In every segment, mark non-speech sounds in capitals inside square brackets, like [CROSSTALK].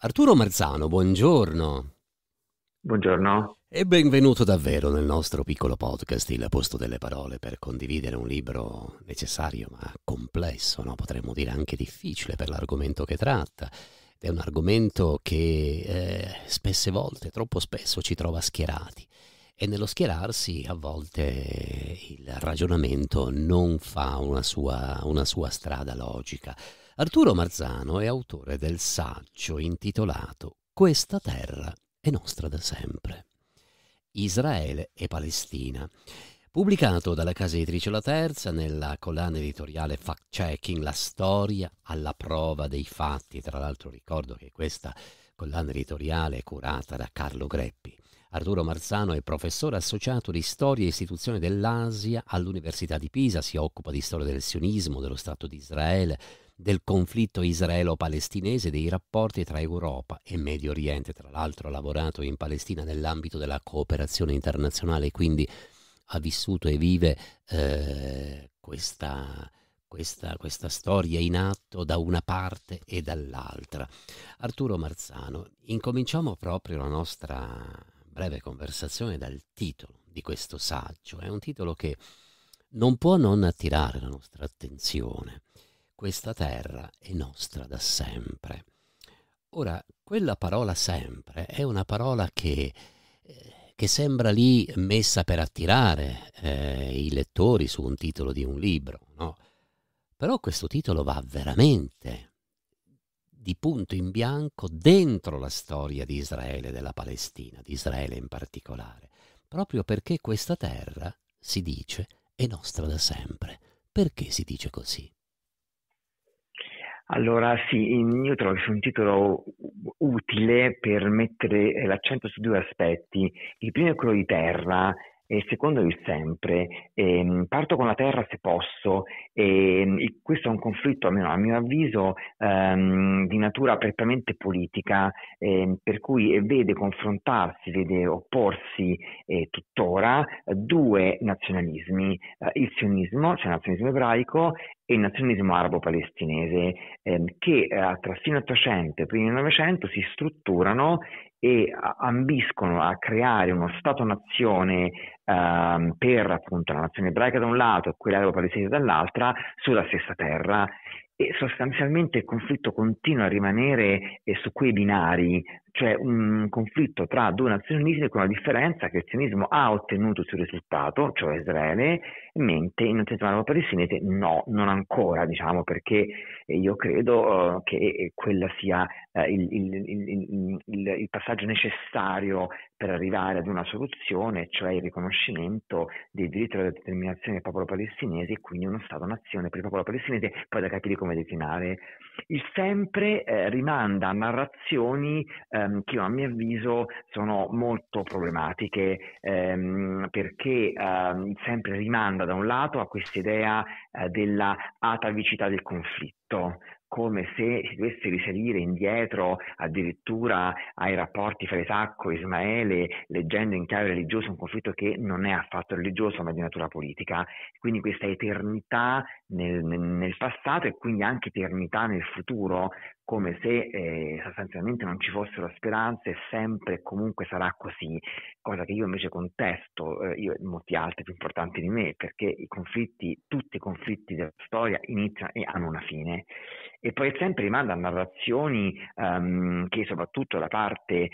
Arturo Marzano, buongiorno. Buongiorno. E benvenuto davvero nel nostro piccolo podcast Il posto delle parole per condividere un libro necessario ma complesso, no? potremmo dire anche difficile per l'argomento che tratta. È un argomento che eh, spesse volte, troppo spesso, ci trova schierati e nello schierarsi a volte il ragionamento non fa una sua, una sua strada logica. Arturo Marzano è autore del saggio intitolato Questa terra è nostra da sempre. Israele e Palestina. Pubblicato dalla casa editrice La Terza nella collana editoriale Fact Checking, la storia alla prova dei fatti. Tra l'altro ricordo che questa collana editoriale è curata da Carlo Greppi. Arturo Marzano è professore associato di storia e istituzione dell'Asia all'Università di Pisa, si occupa di storia del sionismo, dello Stato di Israele, del conflitto israelo-palestinese, dei rapporti tra Europa e Medio Oriente. Tra l'altro ha lavorato in Palestina nell'ambito della cooperazione internazionale, quindi ha vissuto e vive eh, questa, questa, questa, storia in atto da una parte e dall'altra. Arturo Marzano, incominciamo proprio la nostra breve conversazione dal titolo di questo saggio. È un titolo che non può non attirare la nostra attenzione questa terra è nostra da sempre. Ora, quella parola sempre è una parola che, eh, che sembra lì messa per attirare eh, i lettori su un titolo di un libro, no? Però questo titolo va veramente di punto in bianco dentro la storia di Israele e della Palestina, di Israele in particolare, proprio perché questa terra, si dice, è nostra da sempre. Perché si dice così? Allora sì, io trovo che sia un titolo utile per mettere eh, l'accento su due aspetti. Il primo è quello di terra, e il secondo è il sempre. Eh, parto con la terra se posso, eh, questo è un conflitto, almeno a mio avviso, ehm, di natura prettamente politica, eh, per cui eh, vede confrontarsi, vede opporsi eh, tuttora due nazionalismi, il sionismo, cioè il nazionalismo ebraico, e il nazionalismo arabo-palestinese ehm, che eh, tra fine 800 e primi 900 si strutturano e ambiscono a creare uno Stato-nazione ehm, per appunto la nazione ebraica da un lato e quella arabo-palestinese dall'altra sulla stessa terra e sostanzialmente il conflitto continua a rimanere eh, su quei binari c'è un conflitto tra due nazionalismi con la differenza che il sionismo ha ottenuto il suo risultato, cioè Israele, mentre in nazionale palestinese no, non ancora, diciamo, perché io credo eh, che quello sia eh, il, il, il, il passaggio necessario per arrivare ad una soluzione, cioè il riconoscimento del diritto alla determinazione del popolo palestinese e quindi uno Stato-nazione per il popolo palestinese, poi da capire come declinare il sempre eh, rimanda a narrazioni ehm, che a mio avviso sono molto problematiche ehm, perché ehm, il sempre rimanda da un lato a questa idea eh, della atavicità del conflitto come se si dovesse risalire indietro addirittura ai rapporti fra Isacco e Ismaele, leggendo in chiave religiosa un conflitto che non è affatto religioso ma di natura politica. Quindi questa eternità nel, nel, passato e quindi anche eternità nel futuro, come se eh, sostanzialmente non ci fossero speranze, sempre e comunque sarà così, cosa che io invece contesto, eh, io e molti altri più importanti di me, perché i conflitti, tutti i conflitti della storia iniziano e hanno una fine. E poi sempre rimanda a narrazioni ehm, che soprattutto la parte eh,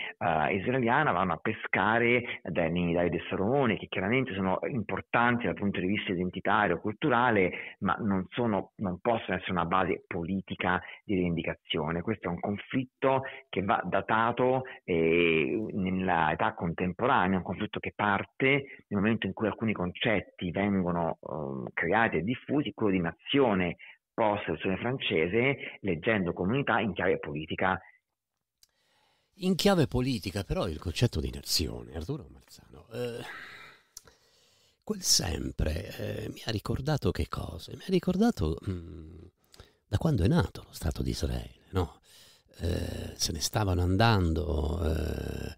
israeliana vanno a pescare da dai e Salomone, che chiaramente sono importanti dal punto di vista identitario, culturale, ma non, sono, non possono essere una base politica di rivendicazione. Questo è un conflitto che va datato eh, nell'età contemporanea, un conflitto che parte nel momento in cui alcuni concetti vengono eh, creati e diffusi, quello di nazione post-selezione francese, leggendo comunità in chiave politica. In chiave politica, però, il concetto di nazione, Arturo Marzano. Eh Quel sempre eh, mi ha ricordato che cosa? Mi ha ricordato mh, mm, da quando è nato lo Stato di Israele, no? Eh, se ne stavano andando eh,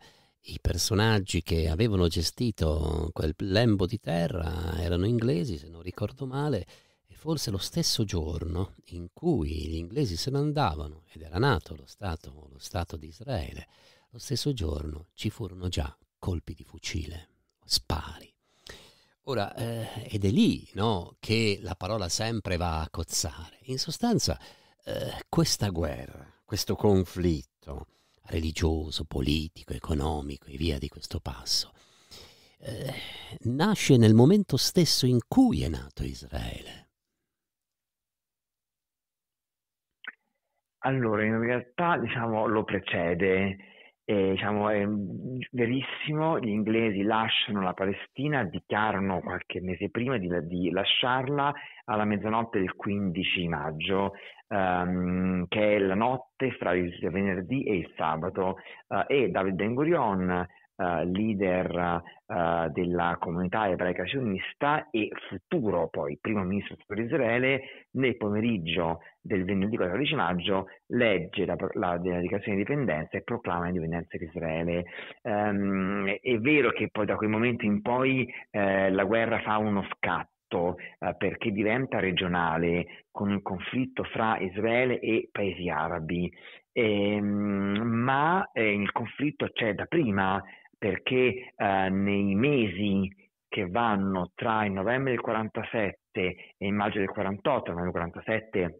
i personaggi che avevano gestito quel lembo di terra, erano inglesi se non ricordo male, e forse lo stesso giorno in cui gli inglesi se ne andavano ed era nato lo Stato, lo Stato di Israele, lo stesso giorno ci furono già colpi di fucile, spari Ora, eh, ed è lì no, che la parola sempre va a cozzare. In sostanza, eh, questa guerra, questo conflitto religioso, politico, economico e via di questo passo, eh, nasce nel momento stesso in cui è nato Israele. Allora, in realtà diciamo, lo precede e, diciamo, è verissimo, gli inglesi lasciano la Palestina, dichiarano qualche mese prima di, di lasciarla alla mezzanotte del 15 maggio, um, che è la notte fra il venerdì e il sabato, uh, e David Ben Gurion eh, leader uh, della comunità ebraica sionista e futuro poi primo ministro di Israele, nel pomeriggio del venerdì 14 maggio legge la, la, la dichiarazione di indipendenza e proclama l'indipendenza di Israele. Um, è vero che poi da quel momento in poi eh, la guerra fa uno scatto eh, perché diventa regionale con il conflitto fra Israele e paesi arabi, ehm, ma eh, il conflitto c'è da prima, perché eh, nei mesi che vanno tra il novembre del 47 e il maggio del 48, nel 47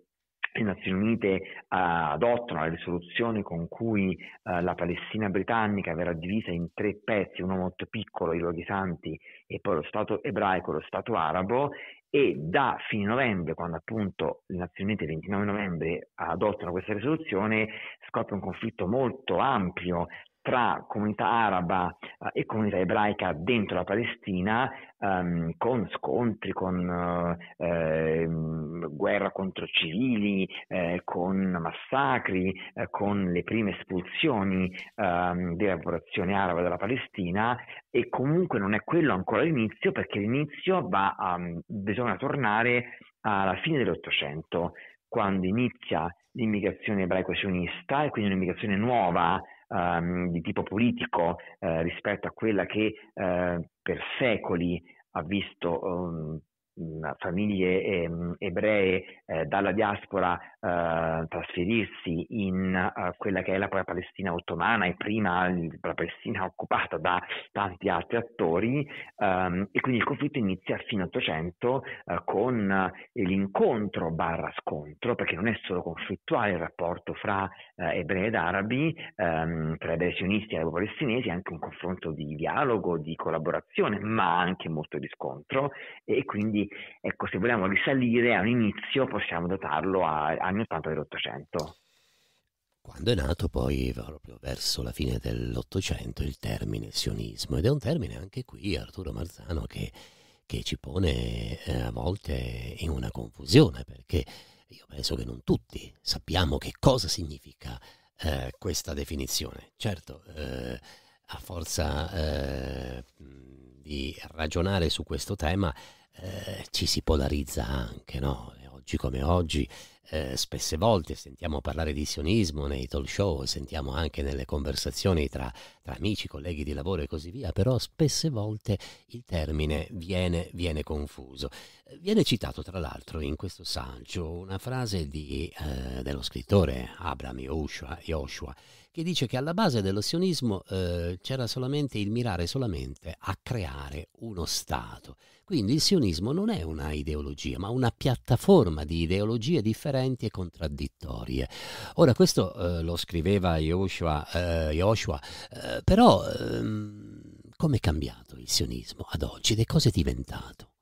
le Nazioni Unite eh, adottano la risoluzione con cui eh, la Palestina britannica verrà divisa in tre pezzi, uno molto piccolo, i luoghi santi, e poi lo Stato ebraico e lo Stato arabo, e da fine novembre, quando appunto le Nazioni Unite il 29 novembre adottano questa risoluzione, scoppia un conflitto molto ampio tra comunità araba eh, e comunità ebraica dentro la Palestina ehm, con scontri, con eh, ehm, guerra contro civili, eh, con massacri, eh, con le prime espulsioni ehm, della popolazione araba dalla Palestina e comunque non è quello ancora l'inizio perché l'inizio va a, bisogna tornare alla fine dell'Ottocento quando inizia l'immigrazione ebraico-sionista e quindi un'immigrazione nuova ehm, di tipo politico eh, rispetto a quella che eh, per secoli ha visto ehm, famiglie eh, ebree eh, dalla diaspora eh, trasferirsi in eh, quella che è la Palestina ottomana e prima la Palestina occupata da tanti altri attori ehm, e quindi il conflitto inizia fino all'Ottocento 800 eh, con eh, l'incontro barra scontro perché non è solo conflittuale il rapporto fra ebrei ed arabi ehm, tra ebrei sionisti e arabo palestinesi è anche un confronto di dialogo, di collaborazione ma anche molto di scontro e quindi ecco, se vogliamo risalire a un inizio possiamo datarlo agli anni 80 dell'Ottocento. Quando è nato poi proprio verso la fine dell'Ottocento il termine sionismo ed è un termine anche qui Arturo Marzano che, che ci pone eh, a volte in una confusione perché io penso che non tutti sappiamo che cosa significa eh, questa definizione. Certo, eh, a forza eh, di ragionare su questo tema eh, ci si polarizza anche, no? Oggi come oggi eh, spesse volte sentiamo parlare di sionismo nei talk show, sentiamo anche nelle conversazioni tra, tra, amici, colleghi di lavoro e così via, però spesse volte il termine viene, viene confuso. Viene citato tra l'altro in questo saggio una frase di, eh, dello scrittore Abram Yoshua, Yoshua, che dice che alla base dello sionismo eh, c'era solamente il mirare solamente a creare uno Stato. Quindi il sionismo non è una ideologia, ma una piattaforma di ideologie differenti e contraddittorie. Ora, questo eh, lo scriveva Joshua, eh, Joshua eh, però ehm, come è cambiato il sionismo ad oggi? Che cosa è diventato?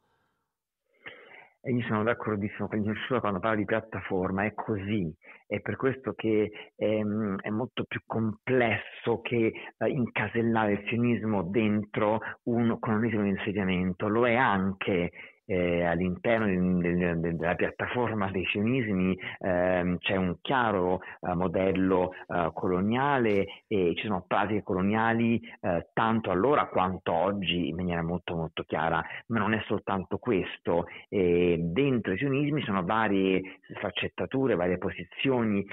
E io sono d'accordissimo con Gesù quando parla di piattaforma, è così, è per questo che è, mm, è molto più complesso che eh, incasellare il sionismo dentro un comunismo di insediamento, lo è anche, eh, all'interno del, del, della piattaforma dei sionismi ehm, c'è un chiaro eh, modello eh, coloniale e ci sono pratiche coloniali eh, tanto allora quanto oggi in maniera molto molto chiara, ma non è soltanto questo, dentro i sionismi sono varie sfaccettature, varie posizioni,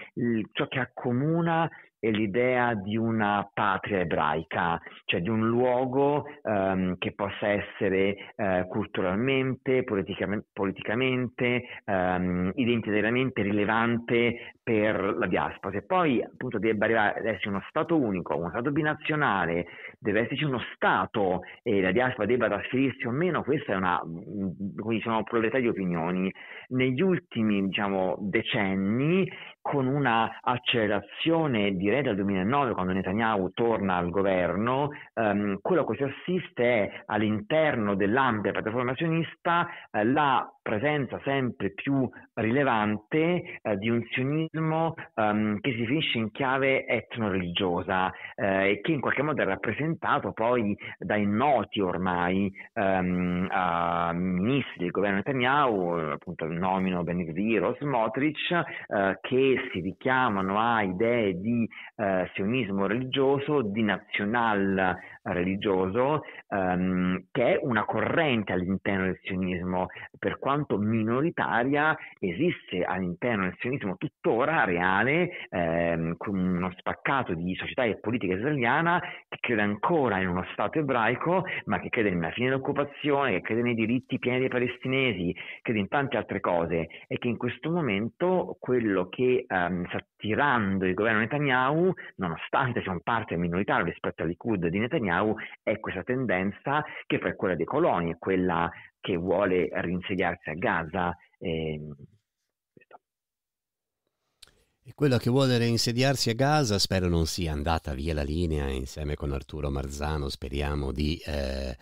ciò che accomuna è l'idea di una patria ebraica, cioè di un luogo ehm, che possa essere eh, culturalmente, politicamente, politicamente ehm, identitariamente rilevante per la diaspora. Se poi appunto debba arrivare ad essere uno Stato unico, uno Stato binazionale, deve esserci uno Stato e la diaspora debba trasferirsi o meno, questa è una, come mm, diciamo, proprietà di opinioni. Negli ultimi diciamo, decenni con una accelerazione direi dal 2009 quando Netanyahu torna al governo, ehm, quello a cui si assiste è all'interno dell'ampia piattaforma sionista eh, la presenza sempre più rilevante eh, di un sionismo ehm, che si finisce in chiave etno-religiosa eh, e che in qualche modo è rappresentato poi dai noti ormai ehm, eh, ministri del governo Netanyahu, appunto il nomino Ben Gvir o Smotrich, eh, che si richiamano a idee di eh, sionismo religioso, di nazional religioso, ehm, che è una corrente all'interno del sionismo, per quanto minoritaria, esiste all'interno del sionismo tuttora reale, ehm, con uno spaccato di società e politica israeliana che crede ancora in uno Stato ebraico, ma che crede nella fine dell'occupazione, che crede nei diritti pieni dei palestinesi, crede in tante altre cose e che in questo momento quello che um, sta tirando il governo Netanyahu, nonostante sia un parte minoritario rispetto all'Ikud di Netanyahu, è questa tendenza che poi è quella dei coloni, è quella che vuole rinsediarsi a Gaza. E... Ehm, e quella che vuole reinsediarsi a Gaza spero non sia andata via la linea insieme con Arturo Marzano, speriamo di eh,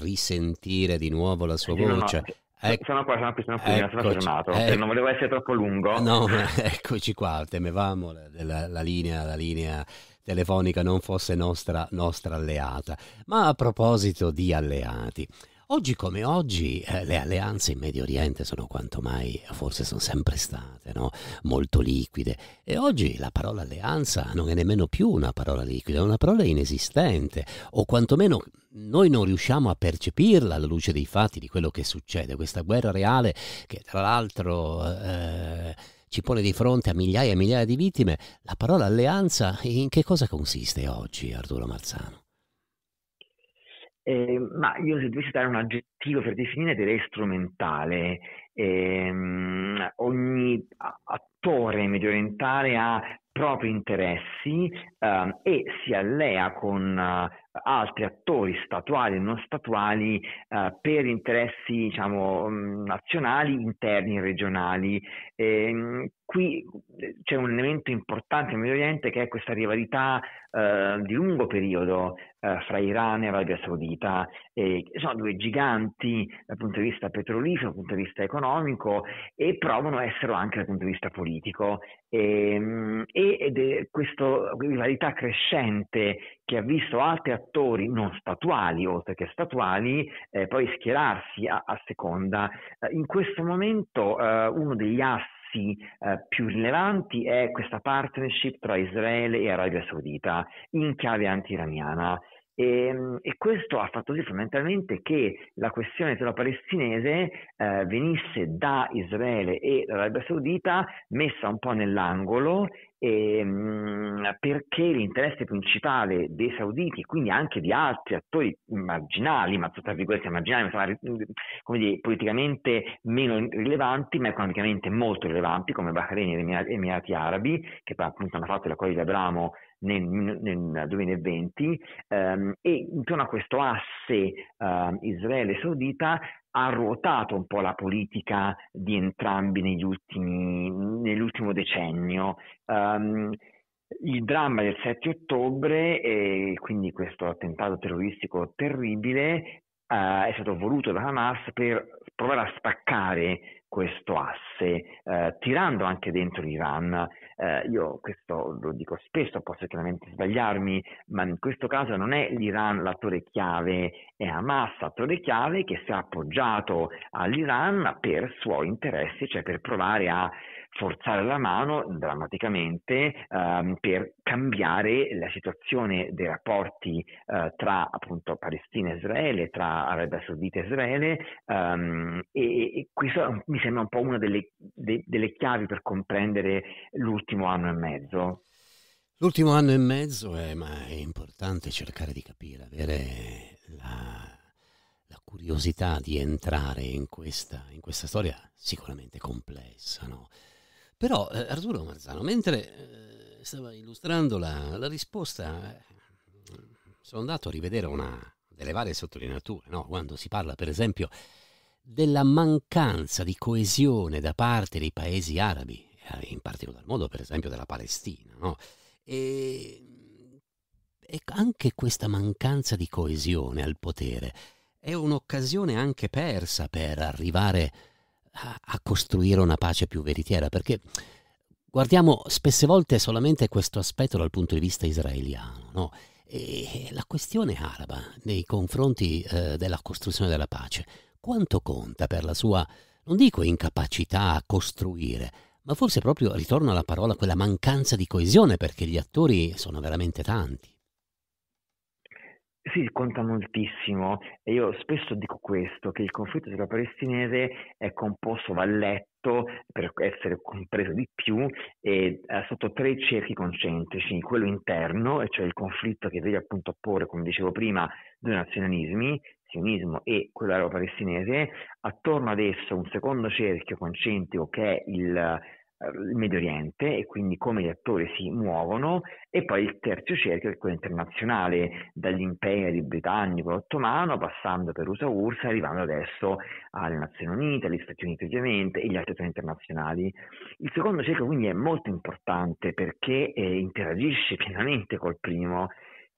risentire di nuovo la sua voce. No, no, Ecco, sono qua, sono qui, sono qui, eccoci, mi sono fermato. Ecco, non volevo essere troppo lungo. No, [LAUGHS] eccoci qua, temevamo la, la, la, linea, la linea telefonica non fosse nostra, nostra alleata. Ma a proposito di alleati, Oggi come oggi eh, le alleanze in Medio Oriente sono quanto mai, forse sono sempre state, no? molto liquide e oggi la parola alleanza non è nemmeno più una parola liquida, è una parola inesistente o quantomeno noi non riusciamo a percepirla alla luce dei fatti di quello che succede, questa guerra reale che tra l'altro... Eh, ci pone di fronte a migliaia e migliaia di vittime, la parola alleanza in che cosa consiste oggi, Arturo Marzano? Eh, ma io se dovessi dare un aggettivo per definire direi strumentale. Eh, ogni attore medio orientale ha propri interessi eh, e si allea con altri attori statuali e non statuali eh, per interessi diciamo, mm, nazionali, interni, regionali. E, ehm, qui eh, c'è un elemento importante nel Medio Oriente che è questa rivalità eh, di lungo periodo eh, fra Iran e Arabia Saudita. E, sono due giganti dal punto di vista petrolifero, dal punto di vista economico e provano a esserlo anche dal punto di vista politico. Ehm, e, ed è questa rivalità crescente che ha visto altri attori non statuali, oltre che statuali, eh, poi schierarsi a, a seconda. Eh, in questo momento eh, uno degli assi eh, più rilevanti è questa partnership tra Israele e Arabia Saudita in chiave anti-iraniana. E, ehm, e, questo ha fatto sì fondamentalmente che la questione tra palestinese eh, venisse da Israele e dall'Arabia Saudita messa un po' nell'angolo e, ehm, mh, perché l'interesse principale dei sauditi e quindi anche di altri attori marginali, ma tra virgolette marginali, ma, come dire, politicamente meno rilevanti, ma economicamente molto rilevanti, come Bahrain e gli Emirati Arabi, che appunto hanno fatto l'accordo di Abramo nel, nel 2020 ehm, e intorno a questo asse ehm, Israele-Saudita ha ruotato un po' la politica di entrambi negli ultimi, nell'ultimo decennio. Um, il dramma del 7 ottobre e quindi questo attentato terroristico terribile uh, è stato voluto da Hamas per provare a spaccare questo asse, eh, tirando anche dentro l'Iran. Eh, io questo lo dico spesso, posso chiaramente sbagliarmi, ma in questo caso non è l'Iran l'attore chiave, è Hamas l'attore chiave che si è appoggiato all'Iran per suoi interessi, cioè per provare a forzare la mano drammaticamente ehm, per cambiare la situazione dei rapporti eh, tra appunto Palestina e Israele, tra Arabia Saudita e Israele ehm, e, e, questo mi sembra un po' una delle, de, delle chiavi per comprendere l'ultimo anno e mezzo. L'ultimo anno e mezzo è, ma è importante cercare di capire, avere la, la curiosità di entrare in questa, in questa storia sicuramente complessa, no? Però eh, Arturo Marzano, mentre eh, stava illustrando la, la risposta, eh, sono andato a rivedere una delle varie sottolineature, no? quando si parla per esempio della mancanza di coesione da parte dei paesi arabi, eh, in particolar modo per esempio della Palestina. No? E, e, anche questa mancanza di coesione al potere è un'occasione anche persa per arrivare a, costruire una pace più veritiera, perché guardiamo spesse volte solamente questo aspetto dal punto di vista israeliano. No? la questione araba nei confronti eh, della costruzione della pace, quanto conta per la sua, non dico incapacità a costruire, ma forse proprio, ritorno alla parola, quella mancanza di coesione, perché gli attori sono veramente tanti. Sì, conta moltissimo e io spesso dico questo, che il conflitto tra palestinese è composto, va letto per essere compreso di più, e, è eh, sotto tre cerchi concentrici, quello interno, e cioè il conflitto che deve appunto opporre, come dicevo prima, due nazionalismi, sionismo e quello arabo-palestinese, attorno ad esso un secondo cerchio concentrico che è il Ehm, il Medio Oriente e quindi come gli attori si muovono e poi il terzo cerchio è quello internazionale dall'impero britannico ottomano passando per USA URSA arrivando adesso alle Nazioni Unite, agli Stati Uniti ovviamente e gli altri attori internazionali. Il secondo cerchio quindi è molto importante perché eh, interagisce pienamente col primo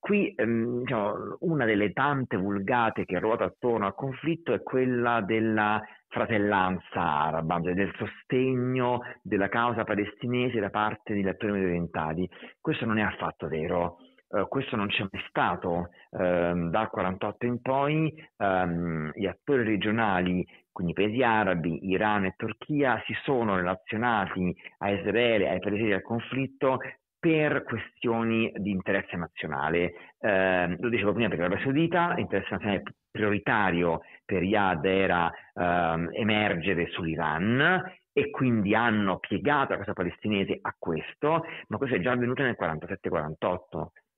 Qui ehm, diciamo, una delle tante vulgate che ruota attorno al conflitto è quella della fratellanza araba, cioè del sostegno della causa palestinese da parte degli attori mediorientali. Questo non è affatto vero. Uh, questo non c'è mai stato uh, dal 1948 in poi um, gli attori regionali quindi i paesi arabi, Iran e Turchia si sono relazionati a Israele, ai paesi del conflitto per questioni di interesse nazionale. Eh, lo dicevo prima perché l'Arabia Saudita, l'interesse nazionale prioritario per Riyadh era eh, emergere sull'Iran e quindi hanno piegato la cosa palestinese a questo, ma questo è già avvenuto nel 47-48.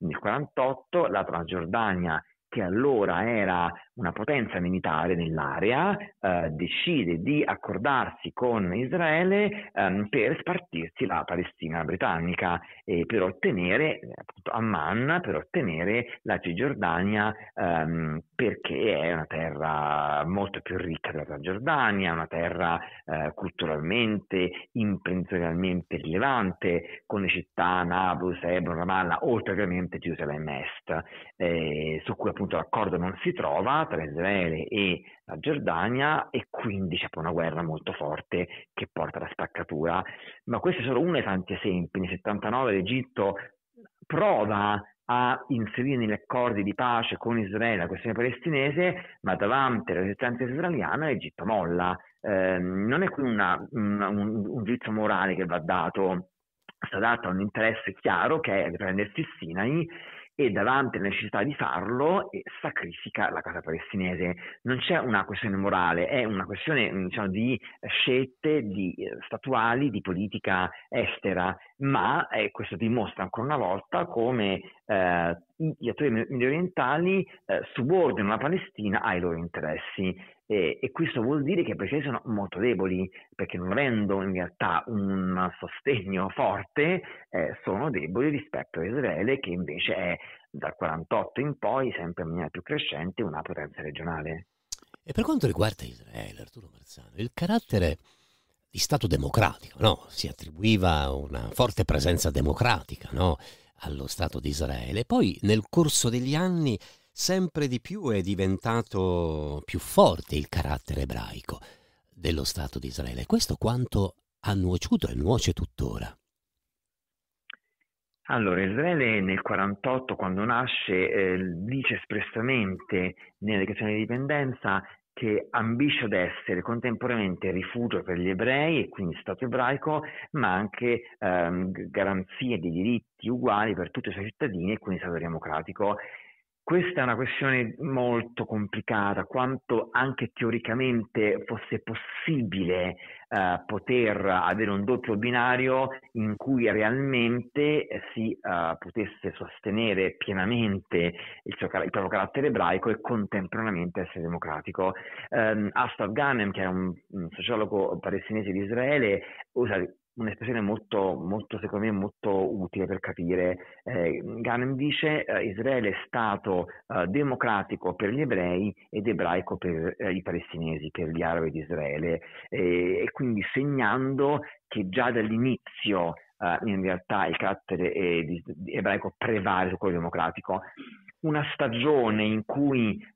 Nel 48 la Transgiordania che allora era una potenza militare nell'area, eh, decide di accordarsi con Israele ehm, per spartirsi la Palestina britannica e per ottenere appunto Amman, per ottenere la Cisgiordania, ehm, perché è una terra molto più ricca della Giordania, una terra eh, culturalmente, imprenditorialmente rilevante, con le città Nablus, Hebron, Ramallah, oltre ovviamente Gerusalemme Est, eh, su cui appunto appunto l'accordo non si trova tra Israele e la Giordania e quindi c'è poi una guerra molto forte che porta alla spaccatura. Ma questo è solo uno dei tanti esempi. Nel 79 l'Egitto prova a inserire negli accordi di pace con Israele la questione palestinese, ma davanti alla resistenza israeliana l'Egitto molla. Eh, non è qui una, una, un, un giudizio morale che va dato, sta dato a un interesse chiaro che è riprendersi Sinai e davanti alla necessità di farlo sacrifica la casa palestinese. Non c'è una questione morale, è una questione mm, diciamo, di scelte di eh, statuali, di politica estera, ma eh, questo dimostra ancora una volta come eh, gli attori mediorientali eh, subordinano la Palestina ai loro interessi e, e, questo vuol dire che i paesi sono molto deboli perché non avendo in realtà un sostegno forte eh, sono deboli rispetto a Israele che invece è dal 48 in poi sempre in maniera più crescente una potenza regionale. E per quanto riguarda Israele, Arturo Marzano, il carattere di Stato democratico, no? si attribuiva una forte presenza democratica, no? allo Stato di Israele. Poi nel corso degli anni sempre di più è diventato più forte il carattere ebraico dello Stato di Israele. Questo quanto ha nuociuto e nuoce tuttora. Allora, Israele nel 1948, quando nasce, eh, dice espressamente nella dichiarazione di dipendenza che ambisce ad essere contemporaneamente rifugio per gli ebrei e quindi Stato ebraico, ma anche ehm, garanzie di diritti uguali per tutti i suoi cittadini e quindi Stato democratico questa è una questione molto complicata, quanto anche teoricamente fosse possibile eh, poter avere un doppio binario in cui realmente eh, si eh, potesse sostenere pienamente il, suo, il, proprio carattere ebraico e contemporaneamente essere democratico. Um, ehm, Ashraf Ghanem, che è un, un sociologo palestinese di Israele, usa un'espressione molto, molto, secondo me, molto utile per capire. Eh, Ghanem dice eh, Israele è stato eh, democratico per gli ebrei ed ebraico per eh, i palestinesi, per gli arabi di Israele, e quindi segnando che già dall'inizio uh, in realtà il carattere eh, ebraico prevale su quello democratico. Una stagione il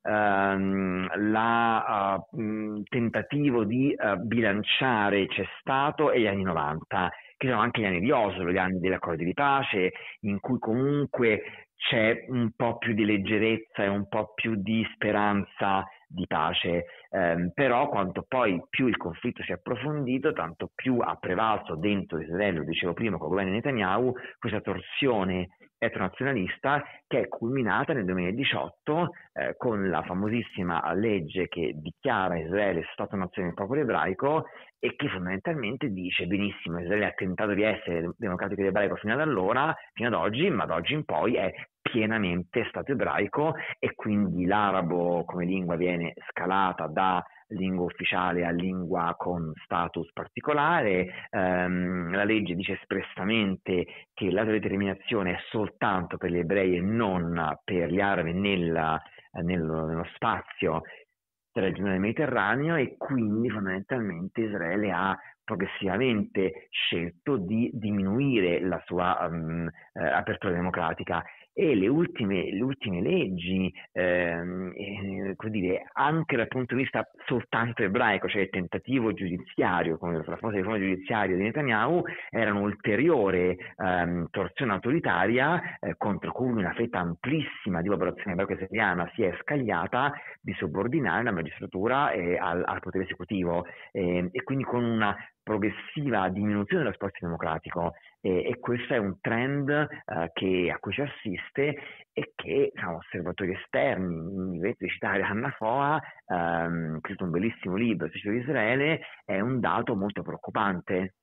um, uh, tentativo di uh, bilanciare c'è stato e gli anni 90, che sono anche gli anni di Oslo, gli anni degli accordi di pace, in cui comunque c'è un po' più di leggerezza e un po' più di speranza di pace. Eh, però quanto poi più il conflitto si è approfondito, tanto più ha prevalso dentro Israele, lo dicevo prima, con il governo Netanyahu, questa torsione etronazionalista che è culminata nel 2018 eh, con la famosissima legge che dichiara Israele Stato-nazione del popolo ebraico e che fondamentalmente dice benissimo Israele ha tentato di essere democratico ed ebraico fino ad allora, fino ad oggi, ma da oggi in poi è pienamente stato ebraico e quindi l'arabo come lingua viene scalata da lingua ufficiale a lingua con status particolare, ehm, la legge dice espressamente che la determinazione è soltanto per gli ebrei e non per gli arabi nella, nello, nello spazio della regione del Mediterraneo e quindi fondamentalmente Israele ha progressivamente scelto di diminuire la sua um, eh, apertura democratica e le ultime, le ultime leggi, ehm, eh, dire, anche dal punto di vista soltanto ebraico, cioè il tentativo giudiziario, come la famosa riforma giudiziaria di Netanyahu, era un'ulteriore ehm, torsione autoritaria eh, contro cui una fetta amplissima di popolazione ebraica israeliana si è scagliata di subordinare la magistratura eh, al, al, potere esecutivo ehm, e quindi con una progressiva diminuzione dello spazio democratico e, e questo è un trend eh, che, a cui ci assiste e che diciamo, osservatori esterni, mi vedete citare Anna Foa, ehm, scritto un bellissimo libro, su Israele, è un dato molto preoccupante.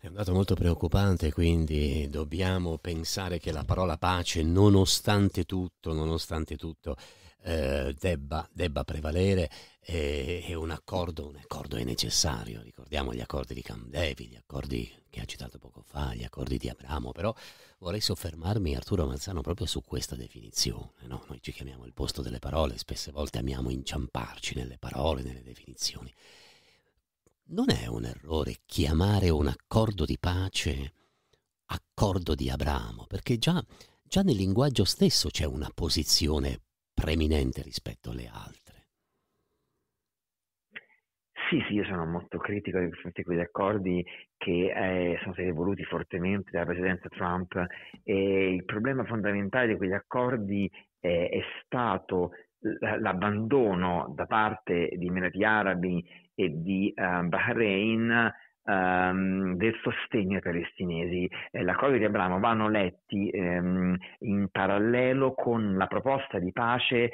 È un dato molto preoccupante, quindi dobbiamo pensare che la parola pace, nonostante tutto, nonostante tutto, eh, debba, debba, prevalere e, eh, e un, accordo, un accordo è necessario. Ricordiamo gli accordi di Camp David, gli accordi che ha citato poco fa, gli accordi di Abramo, però vorrei soffermarmi, Arturo Manzano, proprio su questa definizione. No? Noi ci chiamiamo il posto delle parole, spesse volte amiamo inciamparci nelle parole, nelle definizioni. Non è un errore chiamare un accordo di pace accordo di Abramo, perché già, già nel linguaggio stesso c'è una posizione preminente rispetto alle altre. Sì, sì, io sono molto critico nei confronti di quegli accordi che eh, sono stati voluti fortemente dalla presidenza Trump e il problema fondamentale di quegli accordi eh, è stato l'abbandono da parte di Emirati Arabi e di eh, Bahrain ehm, del sostegno ai palestinesi. Eh, l'accordo di Abramo vanno letti ehm, in parallelo con la proposta di pace eh,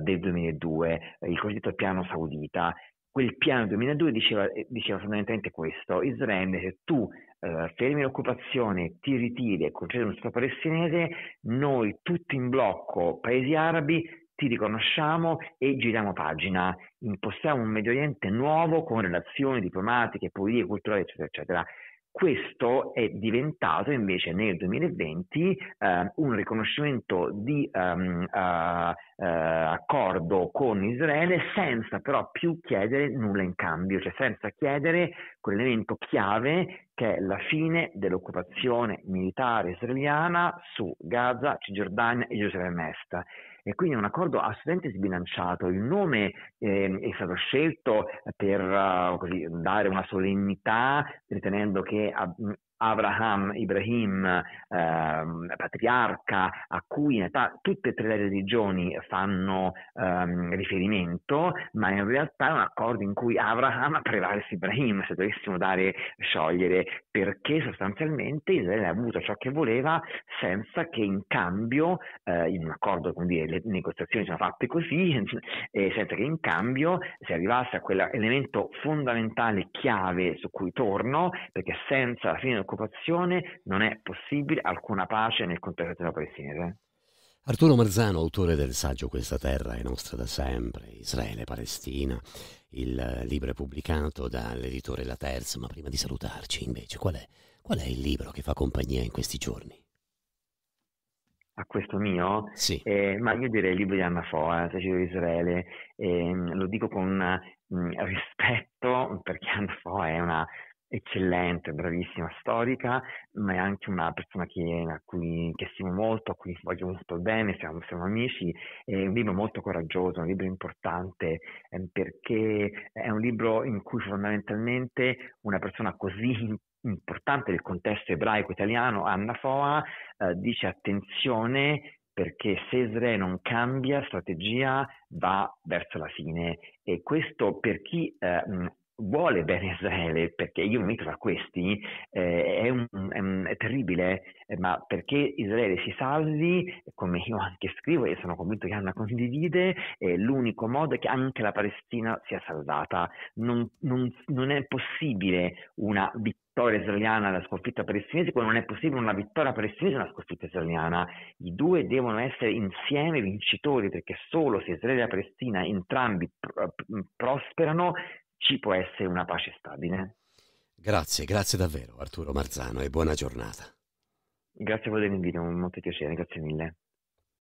del 2002, il cosiddetto piano saudita. Quel piano del 2002 diceva, eh, diceva fondamentalmente questo, Israele se tu eh, fermi l'occupazione, ti ritiri e concedi uno Stato palestinese, noi tutti in blocco, paesi arabi, ti riconosciamo e giriamo pagina, impostiamo un Medio Oriente nuovo con relazioni diplomatiche, politiche, culturali, eccetera, eccetera. Questo è diventato invece nel 2020 eh, un riconoscimento di um, uh, uh, accordo con Israele senza però più chiedere nulla in cambio, cioè senza chiedere quell'elemento chiave che è la fine dell'occupazione militare israeliana su Gaza, Cisgiordania e Gerusalemme Est e quindi è un accordo assolutamente sbilanciato. Il nome eh, è stato scelto per uh, così, dare una solennità, ritenendo che uh, Abraham, Ibrahim, ehm, patriarca, a cui in realtà tutte e tre le religioni fanno ehm, riferimento, ma in realtà è un accordo in cui Abraham [LAUGHS] prevale su Ibrahim, se dovessimo dare sciogliere, perché sostanzialmente Israele ha avuto ciò che voleva senza che in cambio, eh, in un accordo, come dire, le negoziazioni sono fatte così, [LAUGHS] eh, senza che in cambio si arrivasse a quell'elemento fondamentale, chiave su cui torno, perché senza la fine del occupazione, non è possibile alcuna pace nel contesto della palestinese. Eh. Arturo Marzano, autore del saggio Questa terra è nostra da sempre, Israele, e Palestina, il libro è pubblicato dall'editore La Terza, ma prima di salutarci invece, qual è, qual è il libro che fa compagnia in questi giorni? a questo mio, sì. eh, ma io direi il libro di Anna Foa, eh, Saggio di Israele, eh, lo dico con mh, mm, rispetto perché Anna Foa è una eccellente, bravissima, storica, ma è anche una persona che, a cui, che stimo molto, a cui voglio molto bene, siamo, siamo amici, è un libro molto coraggioso, un libro importante, eh, perché è un libro in cui fondamentalmente una persona così importante del contesto ebraico italiano, Anna Foa, eh, dice attenzione perché se Israele non cambia strategia va verso la fine e questo per chi eh, vuole bene Israele, perché io mi metto tra questi, eh, è, un, è, un, è, terribile, eh, ma perché Israele si salvi, come io anche scrivo e sono convinto che Anna condivide, eh, l'unico modo è che anche la Palestina sia salvata. Non, non, non è possibile una vittoria israeliana alla sconfitta palestinese, come non è possibile una vittoria palestinese alla sconfitta israeliana. I due devono essere insieme vincitori, perché solo se Israele e la Palestina entrambi pr- prosperano ci può essere una pace stabile. Grazie, grazie davvero Arturo Marzano e buona giornata. Grazie per l'invito, molto piacere, grazie mille.